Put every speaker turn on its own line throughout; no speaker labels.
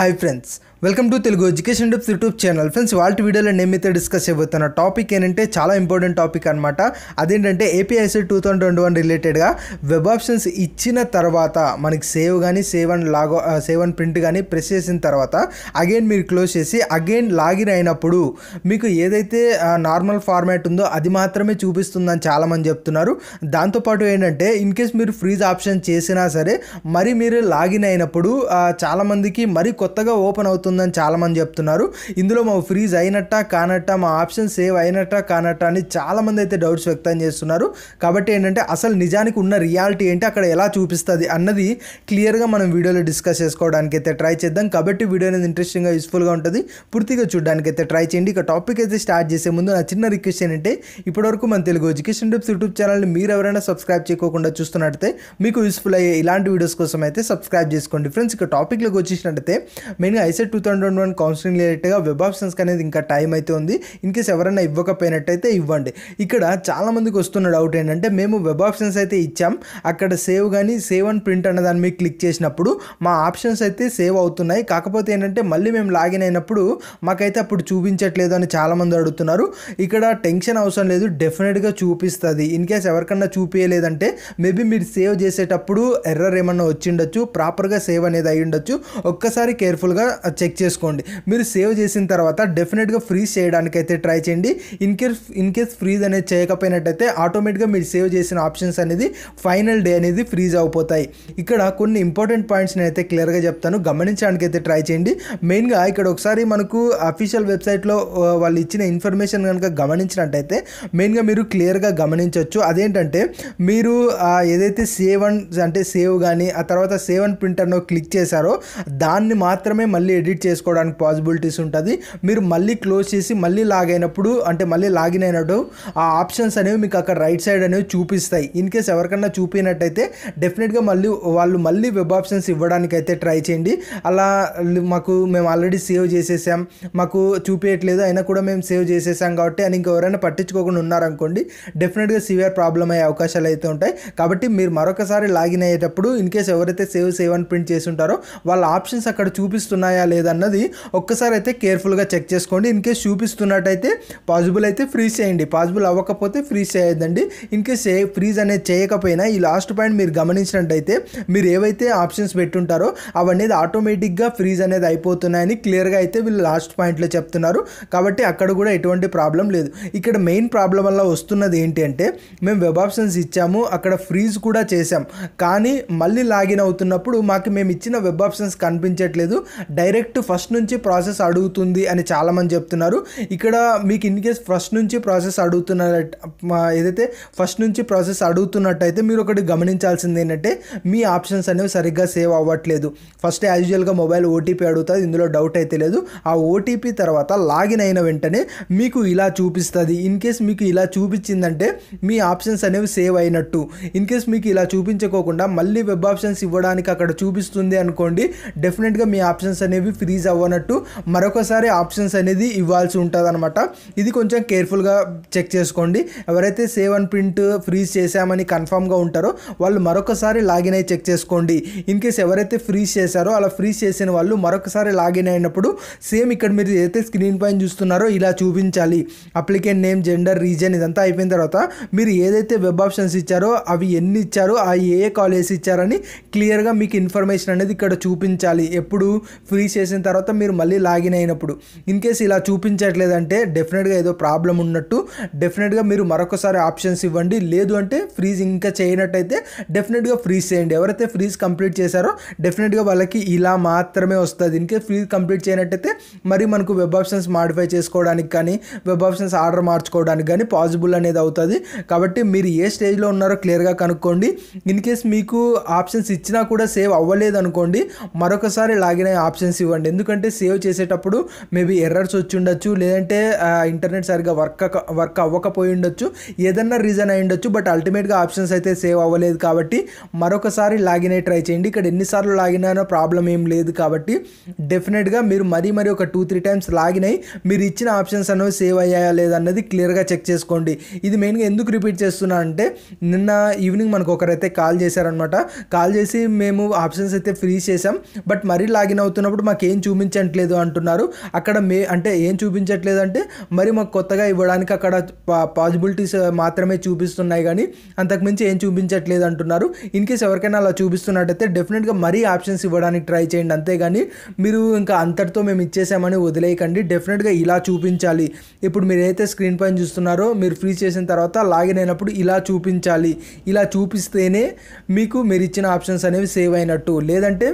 hi friends welcome to Telugu education tips YouTube channel friends వాళ్ళ వీడియోలో నేనైతే డిస్కస్ చేయబోతున్న టాపిక్ ఏంటంటే చాలా ఇంపార్టెంట్ టాపిక్ అనమాట అదేంటంటే APIC two thousand twenty one రిలేటెడ్గా వెబ్ ఆప్షన్స్ ఇచ్చిన తర్వాత మనకి సేవ్ కానీ save and log save and print కానీ ప్రెస్ చేసిన తర్వాత అగైన్ మీరు క్లోజ్ చేసి అగైన్ లాగిన్ అయినప్పుడు మీకు ఏదైతే నార్మల్ ఫార్మాట్ ఉందో అది మాత్రమే చూపిస్తుందని చాలామంది చెప్తున్నారు దాంతోపాటు ఏంటంటే ఇన్ కేస్ మీరు ఫ్రీజ్ ఆప్షన్ చేసినా సరే మరి మీరు లాగిన్ అయినప్పుడు చాలామందికి మరి కొత్త కొత్తగా ఓపెన్ అవుతుందని చాలామంది చెప్తున్నారు ఇందులో మా ఫ్రీజ్ అయినట్ట కానట్ట మా ఆప్షన్ సేవ్ అయినట్ట కానట్ట అని చాలామంది అయితే డౌట్స్ వ్యక్తం చేస్తున్నారు కాబట్టి ఏంటంటే అసలు నిజానికి ఉన్న రియాలిటీ ఏంటి అక్కడ ఎలా చూపిస్తుంది అన్నది క్లియర్గా మనం వీడియోలో డిస్కస్ చేసుకోవడానికి అయితే ట్రై చేద్దాం కాబట్టి వీడియో అనేది ఇంట్రెస్టింగ్గా యూస్ఫుల్గా ఉంటుంది పూర్తిగా చూడడానికి అయితే ట్రై చేయండి ఇక టాపిక్ అయితే స్టార్ట్ చేసే ముందు నా చిన్న రిక్వెస్ట్ ఏంటంటే ఇప్పటివరకు మన తెలుగు ఎడ్యుకేషన్ డిప్స్ యూట్యూబ్ ఛానల్ని మీరు ఎవరైనా సబ్స్క్రైబ్ చేయకుండా చూస్తున్నట్టయితే మీకు యూస్ఫుల్ అయ్యే ఇలాంటి వీడియోస్ కోసం అయితే సబ్స్క్రైబ్ చేసుకోండి ఫ్రెండ్స్ ఇక టాపిక్లోకి వచ్చేసినట్టయితే మెయిన్గా ICET two thousand twenty one counselling రిలేటెడ్గా వెబ్ ఆప్షన్స్కి అనేది ఇంకా టైం అయితే ఉంది ఇన్ ఎవరైనా ఇవ్వకపోయినట్టయితే ఇవ్వండి ఇక్కడ చాలామందికి వస్తున్న డౌట్ ఏంటంటే మేము వెబ్ ఆప్షన్స్ అయితే ఇచ్చాం అక్కడ సేవ్ కానీ సేవ్ అండ్ ప్రింట్ అన్న దాని మీద క్లిక్ చేసినప్పుడు మా ఆప్షన్స్ అయితే సేవ్ అవుతున్నాయి కాకపోతే ఏంటంటే మళ్ళీ మేము లాగిన్ అయినప్పుడు మాకైతే అప్పుడు చూపించట్లేదు అని చాలామంది అడుగుతున్నారు ఇక్కడ టెన్షన్ అవసరం లేదు డెఫినెట్గా చూపిస్తుంది ఇన్ ఎవరికన్నా చూపించలేదంటే మేబీ మీరు సేవ్ చేసేటప్పుడు ఎర్రర్ ఏమన్నా వచ్చిండొచ్చు ప్రాపర్గా సేవ్ అనేది అయ్యి ఉండొచ్చు ఒక్కసారి కేర్ఫుల్గా చెక్ చేసుకోండి మీరు సేవ్ చేసిన తర్వాత డెఫినెట్గా ఫ్రీజ్ చేయడానికి అయితే ట్రై చేయండి in case in case freeze అనేది చేయకపోయినట్టయితే ఆటోమేటిక్గా మీరు సేవ్ చేసిన ఆప్షన్స్ అనేది ఫైనల్ డే అనేది ఫ్రీజ్ అయిపోతాయి ఇక్కడ కొన్ని ఇంపార్టెంట్ పాయింట్స్ నేనైతే క్లియర్గా చెప్తాను గమనించడానికి అయితే ట్రై చేయండి మెయిన్గా ఇక్కడ ఒకసారి మనకు అఫీషియల్ వెబ్సైట్లో వాళ్ళు ఇచ్చిన ఇన్ఫర్మేషన్ కనుక గమనించినట్టయితే మెయిన్గా మీరు క్లియర్గా గమనించవచ్చు అదేంటంటే మీరు ఏదైతే సేవ్ అంటే సేవ్ కానీ ఆ తర్వాత సేవ్ అండ్ ప్రింటర్ను క్లిక్ చేశారో దాన్ని మాత్రం మాత్రమే మళ్ళీ ఎడిట్ చేసుకోవడానికి పాసిబిలిటీస్ ఉంటుంది మీరు మళ్ళీ క్లోజ్ చేసి మళ్ళీ లాగ్ అయినప్పుడు అంటే మళ్ళీ లాగిన్ అయినప్పుడు ఆ ఆప్షన్స్ అనేవి మీకు అక్కడ రైట్ సైడ్ అనేవి చూపిస్తాయి ఇన్ కేస్ ఎవరికన్నా చూపినట్టయితే డెఫినెట్గా మళ్ళీ వాళ్ళు మళ్ళీ వెబ్ ఆప్షన్స్ ఇవ్వడానికి అయితే ట్రై చేయండి అలా మాకు మేము ఆల్రెడీ సేవ్ చేసేసాం మాకు చూపించట్లేదు అయినా కూడా మేము సేవ్ చేసేసాం కాబట్టి అని ఇంకెవరైనా పట్టించుకోకుండా ఉన్నారనుకోండి డెఫినెట్గా సివియర్ ప్రాబ్లం అయ్యే అవకాశాలు అయితే ఉంటాయి కాబట్టి మీరు మరొకసారి లాగిన్ అయ్యేటప్పుడు ఇన్ కేస్ ఎవరైతే సేవ్ సేవ్ అని ప్రింట్ చేసి ఉంటారో వాళ్ళ ఆప్షన్స్ అక్కడ చూపిస్తున్నాయా లేదన్నది ఒక్కసారి అయితే కేర్ఫుల్గా చెక్ చేసుకోండి ఇన్ చూపిస్తున్నట్టయితే పాజిబుల్ అయితే ఫ్రీజ్ చేయండి పాజిబుల్ అవ్వకపోతే ఫ్రీజ్ చేయొద్దండి ఇన్ ఫ్రీజ్ అనేది చేయకపోయినా ఈ లాస్ట్ పాయింట్ మీరు గమనించినట్టయితే మీరు ఏవైతే ఆప్షన్స్ పెట్టుంటారో అవన్నీ ఆటోమేటిక్గా ఫ్రీజ్ అనేది అయిపోతున్నాయని క్లియర్గా అయితే వీళ్ళు లాస్ట్ పాయింట్లో చెప్తున్నారు కాబట్టి అక్కడ కూడా ఎటువంటి ప్రాబ్లం లేదు ఇక్కడ మెయిన్ ప్రాబ్లం వల్ల వస్తున్నది ఏంటి అంటే మేము వెబ్ ఆప్షన్స్ ఇచ్చాము అక్కడ ఫ్రీజ్ కూడా చేసాం కానీ మళ్ళీ లాగిన్ అవుతున్నప్పుడు మాకు మేము ఇచ్చిన వెబ్ ఆప్షన్స్ కనిపించట్లేదు లేదు డైరెక్ట్ ఫస్ట్ నుంచి ప్రాసెస్ అడుగుతుంది అని చాలామంది చెప్తున్నారు ఇక్కడ మీకు ఇన్ కేస్ ఫస్ట్ నుంచి ప్రాసెస్ అడుగుతున్న ఏదైతే ఫస్ట్ నుంచి ప్రాసెస్ అడుగుతున్నట్టయితే మీరు ఒకటి గమనించాల్సింది ఏంటంటే మీ ఆప్షన్స్ అనేవి సరిగ్గా సేవ్ అవ్వట్లేదు ఫస్ట్ యాజ్ యూజువల్గా మొబైల్ ఓటీపీ అడుగుతుంది ఇందులో డౌట్ అయితే లేదు ఆ ఓటీపీ తర్వాత లాగిన్ అయిన వెంటనే మీకు ఇలా చూపిస్తుంది ఇన్ కేస్ మీకు ఇలా చూపించిందంటే మీ ఆప్షన్స్ అనేవి సేవ్ అయినట్టు ఇన్ కేస్ మీకు ఇలా చూపించకోకుండా మళ్ళీ వెబ్ ఆప్షన్స్ ఇవ్వడానికి అక్కడ చూపిస్తుంది అనుకోండి డెఫినెట్గా మీ ఆప్షన్స్ అనేవి ఫ్రీజ్ అవ్వనట్టు మరొకసారి ఆప్షన్స్ అనేది ఇవ్వాల్సి ఉంటుంది అనమాట ఇది కొంచెం కేర్ఫుల్గా చెక్ చేసుకోండి ఎవరైతే సేవ్ అండ్ ప్రింట్ ఫ్రీజ్ చేశామని కన్ఫామ్గా ఉంటారో వాళ్ళు మరొకసారి లాగిన్ అయి చెక్ చేసుకోండి ఇన్ కేస్ ఎవరైతే ఫ్రీజ్ చేశారో అలా ఫ్రీజ్ చేసిన వాళ్ళు మరొకసారి లాగిన్ అయినప్పుడు సేమ్ ఇక్కడ మీరు ఏదైతే స్క్రీన్ పైన చూస్తున్నారో ఇలా చూపించాలి అప్లికెంట్ నేమ్ జెండర్ రీజన్ ఇదంతా అయిపోయిన తర్వాత మీరు ఏదైతే వెబ్ ఆప్షన్స్ ఇచ్చారో అవి ఎన్ని ఇచ్చారో ఆ ఏ కాలేజ్ ఇచ్చారని క్లియర్గా మీకు ఇన్ఫర్మేషన్ అనేది ఇక్కడ చూపించాలి ఎప్పుడు ఫ్రీ చేసిన తర్వాత మీరు మళ్ళీ లాగిన్ అయినప్పుడు ఇన్ కేస్ ఇలా చూపించట్లేదంటే డెఫినెట్గా ఏదో ప్రాబ్లం ఉన్నట్టు డెఫినెట్గా మీరు మరొకసారి ఆప్షన్స్ ఇవ్వండి లేదు అంటే ఫ్రీజ్ ఇంకా చేయనట్టయితే డెఫినెట్గా ఫ్రీజ్ చేయండి ఎవరైతే ఫ్రీజ్ కంప్లీట్ చేశారో డెఫినెట్గా వాళ్ళకి ఇలా మాత్రమే వస్తుంది ఇన్ ఫ్రీజ్ కంప్లీట్ చేయనట్టయితే మరి మనకు వెబ్ ఆప్షన్స్ మాడిఫై చేసుకోవడానికి కానీ వెబ్ ఆప్షన్స్ ఆర్డర్ మార్చుకోవడానికి కానీ పాసిబుల్ అనేది అవుతుంది కాబట్టి మీరు ఏ స్టేజ్లో ఉన్నారో క్లియర్గా కనుక్కోండి ఇన్ కేస్ మీకు ఆప్షన్స్ ఇచ్చినా కూడా సేవ్ అవ్వలేదు అనుకోండి మరొకసారి లాగిన్ ఆగిన ఆప్షన్స్ ఇవ్వండి ఎందుకంటే సేవ్ చేసేటప్పుడు మేబీ ఎర్రర్స్ వచ్చి ఉండొచ్చు లేదంటే ఇంటర్నెట్ సరిగ్గా వర్క్ వర్క్ అవ్వకపోయి ఉండొచ్చు ఏదన్నా రీజన్ అయి ఉండొచ్చు బట్ అల్టిమేట్గా ఆప్షన్స్ అయితే సేవ్ అవ్వలేదు కాబట్టి మరొకసారి లాగిన్ అయ్యి ట్రై చేయండి ఇక్కడ ఎన్నిసార్లు లాగిన్ అయినా ప్రాబ్లం ఏం లేదు కాబట్టి డెఫినెట్గా మీరు మరీ మరీ ఒక టూ త్రీ టైమ్స్ లాగిన్ అయ్యి మీరు ఇచ్చిన ఆప్షన్స్ అనేవి సేవ్ అయ్యాయా లేదన్నది క్లియర్గా చెక్ చేసుకోండి ఇది మెయిన్గా ఎందుకు రిపీట్ చేస్తున్నా అంటే నిన్న ఈవినింగ్ మనకు ఒకరైతే కాల్ చేశారనమాట కాల్ చేసి మేము ఆప్షన్స్ అయితే ఫ్రీ చేసాం బట్ మరీ లాగిన్ లాగిన్ అవుతున్నప్పుడు మాకు ఏం చూపించట్లేదు అంటున్నారు అక్కడ మే అంటే ఏం చూపించట్లేదు అంటే మరి మాకు కొత్తగా ఇవ్వడానికి అక్కడ పాసిబిలిటీస్ మాత్రమే చూపిస్తున్నాయి కానీ అంతకుమించి ఏం చూపించట్లేదు అంటున్నారు ఇన్ కేస్ ఎవరికైనా అలా చూపిస్తున్నట్టయితే డెఫినెట్గా మరీ ఆప్షన్స్ ఇవ్వడానికి ట్రై చేయండి అంతేగాని మీరు ఇంకా అంతటితో మేము ఇచ్చేసామని వదిలేయకండి డెఫినెట్గా ఇలా చూపించాలి ఇప్పుడు మీరు అయితే స్క్రీన్ పైన చూస్తున్నారో మీరు ఫ్రీ చేసిన తర్వాత లాగిన్ అయినప్పుడు ఇలా చూపించాలి ఇలా చూపిస్తేనే మీకు మీరు ఇచ్చిన ఆప్షన్స్ అనేవి సేవ్ అయినట్టు లేదంటే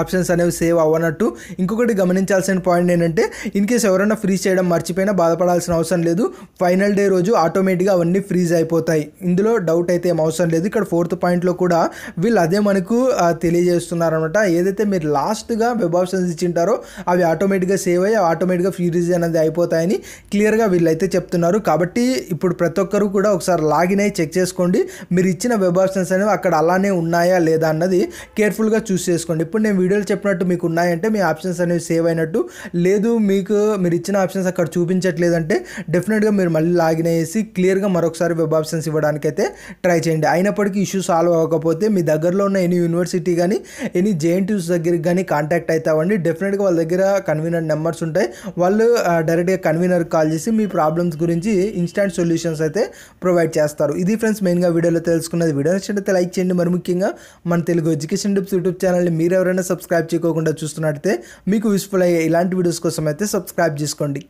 ఆప్షన్స్ అనేవి సేవ్ అవ్వనట్టు ఇంకొకటి గమనించాల్సిన పాయింట్ ఏంటంటే ఇన్ కేస్ ఎవరైనా ఫ్రీజ్ చేయడం మర్చిపోయినా బాధపడాల్సిన అవసరం లేదు ఫైనల్ డే రోజు ఆటోమేటిక్గా అవన్నీ ఫ్రీజ్ అయిపోతాయి ఇందులో డౌట్ అయితే ఏం అవసరం లేదు ఇక్కడ ఫోర్త్ పాయింట్లో కూడా వీళ్ళు అదే మనకు తెలియజేస్తున్నారనమాట ఏదైతే మీరు లాస్ట్గా వెబ్ ఆప్షన్స్ ఇచ్చింటారో అవి ఆటోమేటిక్గా సేవ్ అయ్యి ఆటోమేటిక్గా ఫ్రీజ్ అనేది అయిపోతాయని క్లియర్గా వీళ్ళు అయితే చెప్తున్నారు కాబట్టి ఇప్పుడు ప్రతి ఒక్కరు కూడా ఒకసారి లాగిన్ అయ్యి చెక్ చేసుకోండి మీరు ఇచ్చిన వెబ్ ఆప్షన్స్ అనేవి అక్కడ అలానే ఉన్నాయా లేదా అన్నది కేర్ఫుల్గా చూస్ చేసుకోండి ఇప్పుడు మేము వీడియోలు చెప్పినట్టు మీకు ఉన్నాయంటే మీ ఆప్షన్స్ అనేవి సేవ్ అయినట్టు లేదు మీకు మీరు ఇచ్చిన ఆప్షన్స్ అక్కడ చూపించట్లేదంటే డెఫినెట్గా మీరు మళ్ళీ లాగిన్ అయ్యేసి క్లియర్గా మరొకసారి వెబ్ ఆప్షన్స్ ఇవ్వడానికైతే ట్రై చేయండి అయినప్పటికీ ఇష్యూ సాల్వ్ అవ్వకపోతే మీ దగ్గరలో ఉన్న ఎనీ యూనివర్సిటీ కానీ ఎనీ జేఎన్టీస్ దగ్గరికి కానీ కాంటాక్ట్ అవుతామండి డెఫినెట్గా వాళ్ళ దగ్గర కన్వీనర్ నెంబర్స్ ఉంటాయి వాళ్ళు డైరెక్ట్గా కన్వీనర్ కాల్ చేసి మీ ప్రాబ్లమ్స్ గురించి ఇన్స్టాంట్ సొల్యూషన్స్ అయితే ప్రొవైడ్ చేస్తారు ఇది ఫ్రెండ్స్ మెయిన్గా వీడియోలో తెలుసుకున్నది వీడియో నచ్చినట్టు లైక్ చేయండి మరి ముఖ్యంగా మన తెలుగు ఎడ్యుకేషన్ డిప్స్ యూట్యూబ్ ఛానల్ని మీరు ఎవరైనా సబ్స్క్రైబ్ చేయకోకుండా చూస్తున్నట్టయితే మీకు యూస్ఫుల్ అయ్యే ఇలాంటి వీడియోస్ కోసం అయితే సబ్స్క్రైబ్ చేసుకోండి